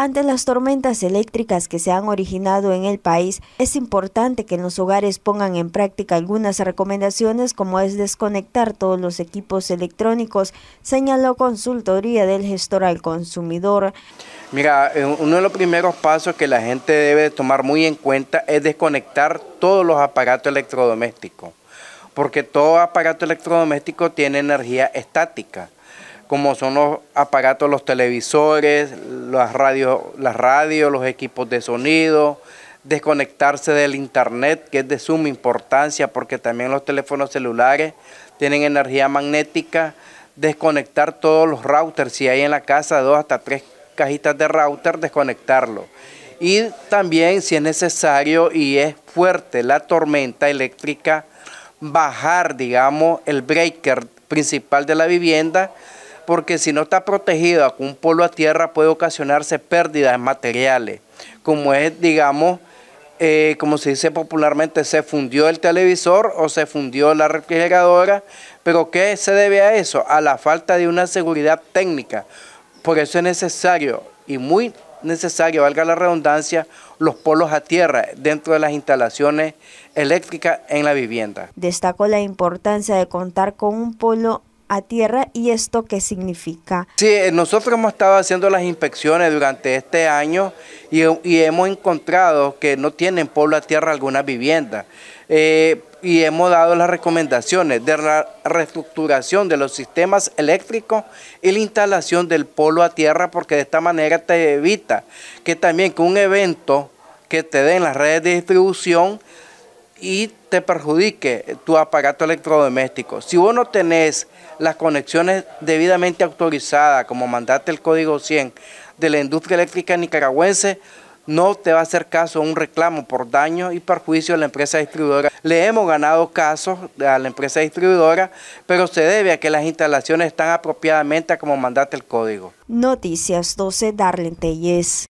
Ante las tormentas eléctricas que se han originado en el país, es importante que los hogares pongan en práctica algunas recomendaciones como es desconectar todos los equipos electrónicos, señaló consultoría del gestor al consumidor. Mira, eh, uno de los primeros pasos que la gente debe tomar muy en cuenta es desconectar todos los aparatos electrodomésticos, porque todo aparato electrodoméstico tiene energía estática como son los aparatos, los televisores, las radios, las los equipos de sonido, desconectarse del internet, que es de suma importancia porque también los teléfonos celulares tienen energía magnética, desconectar todos los routers, si hay en la casa dos hasta tres cajitas de router, desconectarlo. Y también si es necesario y es fuerte la tormenta eléctrica, bajar, digamos, el breaker principal de la vivienda porque si no está protegido con un polo a tierra puede ocasionarse pérdidas materiales, como es, digamos, eh, como se dice popularmente, se fundió el televisor o se fundió la refrigeradora, pero ¿qué se debe a eso? A la falta de una seguridad técnica. Por eso es necesario y muy necesario, valga la redundancia, los polos a tierra dentro de las instalaciones eléctricas en la vivienda. Destacó la importancia de contar con un polo a tierra y esto qué significa. Sí, eh, nosotros hemos estado haciendo las inspecciones durante este año y, hemos encontrado que no tienen polo a tierra alguna vivienda eh, y hemos dado las recomendaciones de la reestructuración de los sistemas eléctricos y la instalación del polo a tierra porque de esta manera te evita que también con un evento que te den las redes de distribución y te perjudique tu aparato electrodoméstico. Si vos no tenés las conexiones debidamente autorizadas, como mandate el código 100 de la industria eléctrica nicaragüense, no te va a hacer caso un reclamo por daño y perjuicio a la empresa distribuidora. Le hemos ganado casos a la empresa distribuidora, pero se debe a que las instalaciones están apropiadamente como mandate el código. Noticias 12, Darlene Telles.